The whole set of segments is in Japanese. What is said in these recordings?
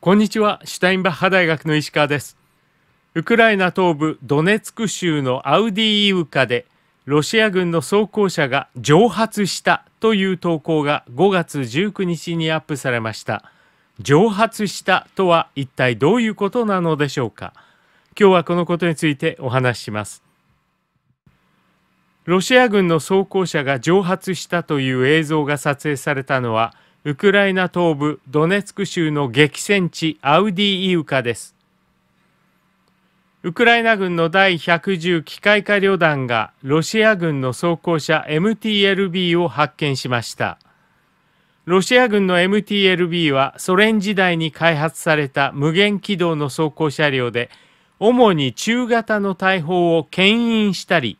こんにちは、シュタインバッハ大学の石川です。ウクライナ東部ドネツク州のアウディーウカで、ロシア軍の装甲車が蒸発したという投稿が5月19日にアップされました。蒸発したとは一体どういうことなのでしょうか。今日はこのことについてお話しします。ロシア軍の装甲車が蒸発したという映像が撮影されたのは、ウクライナ東部ドネツク州の激戦地アウディイウカです。ウクライナ軍の第110機械化旅団がロシア軍の装甲車 MTLB を発見しました。ロシア軍の MTLB はソ連時代に開発された無限軌道の装甲車両で、主に中型の大砲を牽引したり、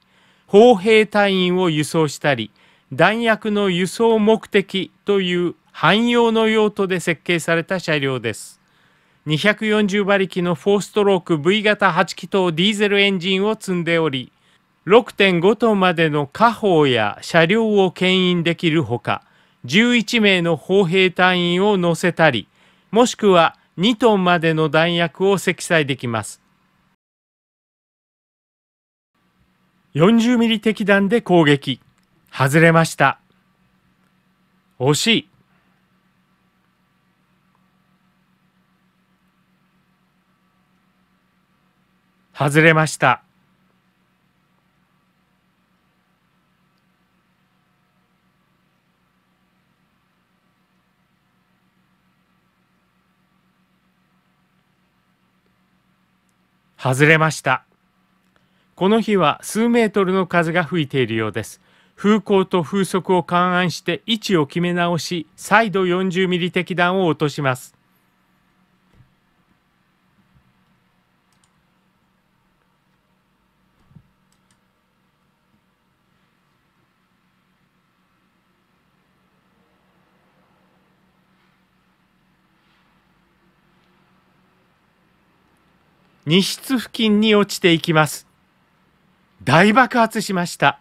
砲兵隊員を輸送したり、弾薬の輸送目的という汎用の用途で設計された車両です。240馬力の4ストローク V 型8気筒ディーゼルエンジンを積んでおり、6.5トンまでの火砲や車両を牽引できるほか、11名の砲兵隊員を乗せたり、もしくは2トンまでの弾薬を積載できます。40ミリ敵弾で攻撃。外れました。惜しい。外れました。外れました。この日は数メートルの風が吹いているようです。風向と風速を勘案して位置を決め直し、再度40ミリ的弾を落とします。荷室付近に落ちていきます。大爆発しました。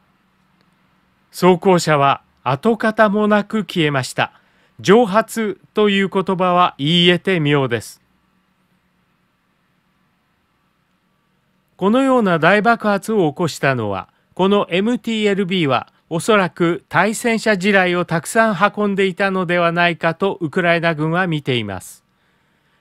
装甲車は跡形もなく消えました。蒸発という言葉は言い得て妙です。このような大爆発を起こしたのは、この MTLB はおそらく対戦車地雷をたくさん運んでいたのではないかとウクライナ軍は見ています。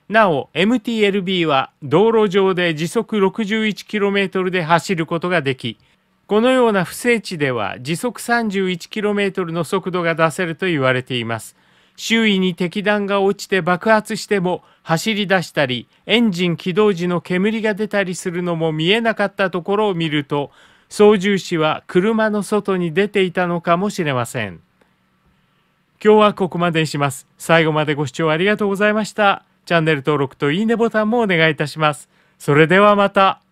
なお MTLB は道路上で時速 61km で走ることができこのような不整地では時速 31km の速度が出せると言われています周囲に敵弾が落ちて爆発しても走り出したりエンジン起動時の煙が出たりするのも見えなかったところを見ると操縦士は車の外に出ていたのかもしれません今日はここまでにします最後までご視聴ありがとうございましたチャンネル登録といいねボタンもお願いいたします。それではまた。